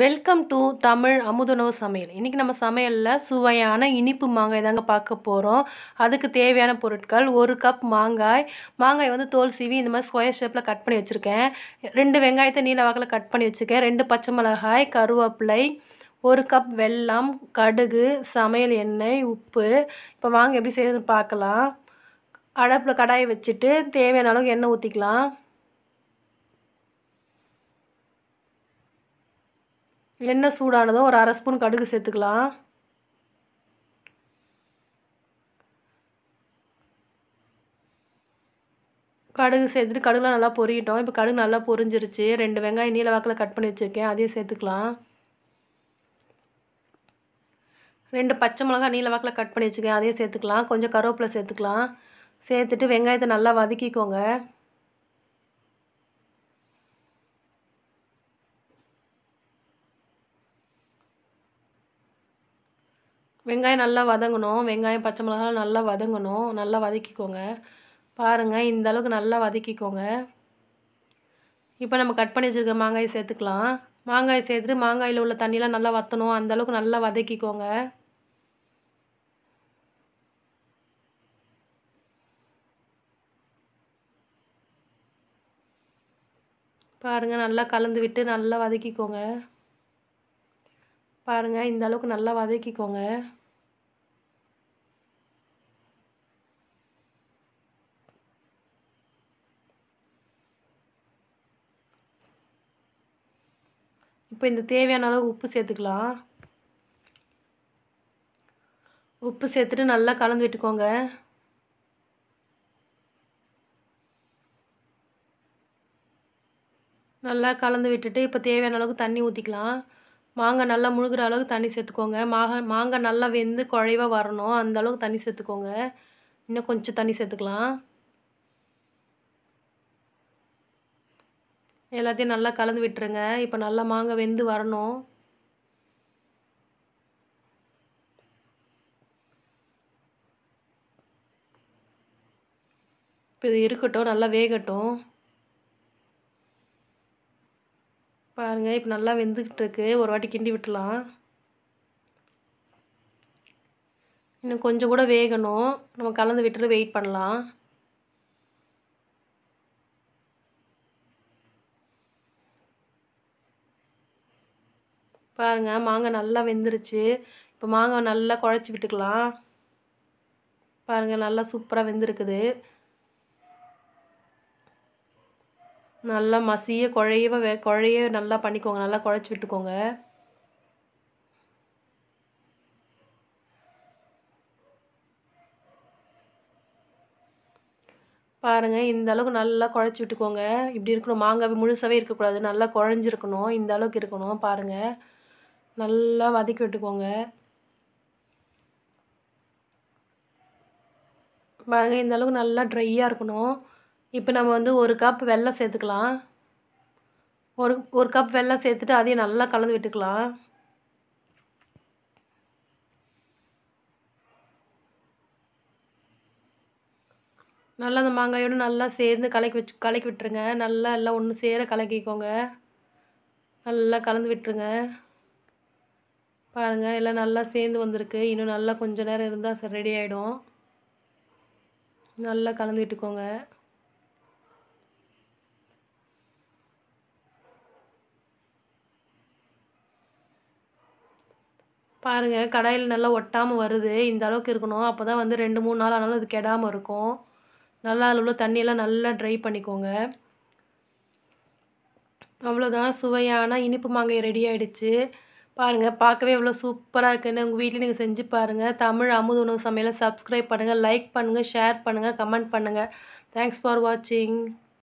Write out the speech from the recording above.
welcome to Tamil அமுதுணவு சமையல் இன்றைக்கி நம்ம சமையலில் சுவையான இனிப்பு மாங்காய் தாங்க பார்க்க போகிறோம் அதுக்கு தேவையான பொருட்கள் ஒரு கப் மாங்காய் மாங்காய் வந்து தோல் சீவி இந்த மாதிரி ஸ்கொயர் ஷேப்பில் கட் பண்ணி வச்சுருக்கேன் ரெண்டு வெங்காயத்தை நீல வாக்கில் கட் பண்ணி வச்சுருக்கேன் ரெண்டு பச்சை மிளகாய் கருவேப்பிலை ஒரு கப் வெல்லம் கடுகு சமையல் எண்ணெய் உப்பு இப்போ வாங்க எப்படி செய்யறதுன்னு பார்க்கலாம் அடப்பில் கடாயை வச்சுட்டு தேவையான அளவுக்கு எண்ணெய் ஊற்றிக்கலாம் எண்ணெய் சூடானதும் ஒரு அரை ஸ்பூன் கடுகு சேர்த்துக்கலாம் கடுகு சேர்த்துட்டு கடுகுலாம் நல்லா பொரியட்டோம் இப்போ கடுகு நல்லா பொரிஞ்சிருச்சு ரெண்டு வெங்காயம் நீல வாக்கில் கட் பண்ணி வச்சுருக்கேன் அதையும் சேர்த்துக்கலாம் ரெண்டு பச்சை மிளகா நீல வாக்கில் கட் பண்ணி வச்சுருக்கேன் அதையும் சேர்த்துக்கலாம் கொஞ்சம் கருவேப்பிலை சேர்த்துக்கலாம் சேர்த்துட்டு வெங்காயத்தை நல்லா வதக்கிக்கோங்க வெங்காயம் நல்லா வதங்கணும் வெங்காயம் பச்சை மிளகாலாம் நல்லா வதங்கணும் நல்லா வதக்கிக்கோங்க பாருங்கள் இந்த அளவுக்கு நல்லா வதக்கிக்கோங்க இப்போ நம்ம கட் பண்ணி வச்சுருக்க மாங்காய் சேர்த்துக்கலாம் மாங்காய் சேர்த்துட்டு மாங்காயில் உள்ள தண்ணியெலாம் நல்லா வற்றணும் அந்தளவுக்கு நல்லா வதக்கிக்கோங்க பாருங்கள் நல்லா கலந்து விட்டு நல்லா வதக்கிக்கோங்க பாருங்கள் இந்த அளவுக்கு நல்லா வதக்கிக்கோங்க இப்போ இந்த தேவையான அளவு உப்பு சேர்த்துக்கலாம் உப்பு சேர்த்துட்டு நல்லா கலந்து விட்டுக்கோங்க நல்லா கலந்து விட்டுட்டு இப்போ தேவையான அளவுக்கு தண்ணி ஊற்றிக்கலாம் மாங்காய் நல்லா முழுகிற அளவுக்கு தண்ணி சேர்த்துக்கோங்க மாக மாங்காய் நல்லா வெந்து குழைவாக வரணும் அந்த அளவுக்கு தண்ணி சேர்த்துக்கோங்க இன்னும் கொஞ்சம் தண்ணி சேர்த்துக்கலாம் எல்லாத்தையும் நல்லா கலந்து விட்டுருங்க இப்போ நல்லா மாங்காய் வெந்து வரணும் இப்போ இது இருக்கட்டும் நல்லா வேகட்டும் பாருங்கள் இப்போ நல்லா வெந்துக்கிட்டு இருக்கு ஒரு வாட்டி கிண்டி விட்டுலாம் இன்னும் கொஞ்சம் கூட வேகணும் நம்ம கலந்து விட்டுட்டு வெயிட் பண்ணலாம் பாருங்கள் மாங்காய் நல்லா வெந்துருச்சு இப்போ மாங்காய் நல்லா குழச்சி விட்டுக்கலாம் பாருங்கள் நல்லா சூப்பராக வெந்திருக்குது நல்லா மசிய குழையவே வே குழைய நல்லா பண்ணிக்கோங்க நல்லா குழச்சி விட்டுக்கோங்க பாருங்கள் இந்த அளவுக்கு நல்லா குழச்சி விட்டுக்கோங்க இப்படி இருக்கணும் மாங்காய் முழுசாகவே இருக்கக்கூடாது நல்லா குழஞ்சிருக்கணும் இந்த அளவுக்கு இருக்கணும் பாருங்கள் நல்லா வதக்கி விட்டுக்கோங்க பாருங்க இந்த அளவுக்கு நல்லா ட்ரையாக இருக்கணும் இப்போ நம்ம வந்து ஒரு கப் வெள்ளம் சேர்த்துக்கலாம் ஒரு ஒரு கப் வெள்ளம் சேர்த்துட்டு அதையும் நல்லா கலந்து விட்டுக்கலாம் நல்லா அந்த மாங்காயோடு நல்லா சேர்ந்து கலக்கி வச்சு கலக்கி விட்டுருங்க நல்லா எல்லாம் ஒன்று சேர கலக்கிக்கோங்க நல்லா கலந்து விட்டுருங்க பாருங்கள் எல்லாம் நல்லா சேர்ந்து வந்திருக்கு இன்னும் நல்லா கொஞ்சம் நேரம் இருந்தால் ரெடி ஆகிடும் நல்லா கலந்துட்டுக்கோங்க பாருங்கள் கடாயில் நல்லா ஒட்டாமல் வருது இந்த அளவுக்கு இருக்கணும் அப்போ தான் வந்து ரெண்டு மூணு நாள் ஆனாலும் அது கெடாமல் இருக்கும் நல்லா அதில் உள்ள தண்ணியெல்லாம் நல்லா ட்ரை பண்ணிக்கோங்க அவ்வளோதான் சுவையான இனிப்பு மாங்காய் ரெடி ஆகிடுச்சு பாருங்கள் பார்க்கவே எவ்வளோ சூப்பராக இருக்குன்னு உங்கள் வீட்டில் நீங்கள் செஞ்சு பாருங்கள் தமிழ் அமுது உணவு சமையலை சப்ஸ்கிரைப் பண்ணுங்கள் லைக் பண்ணுங்கள் ஷேர் பண்ணுங்கள் கமெண்ட் பண்ணுங்கள் தேங்க்ஸ் ஃபார் வாட்சிங்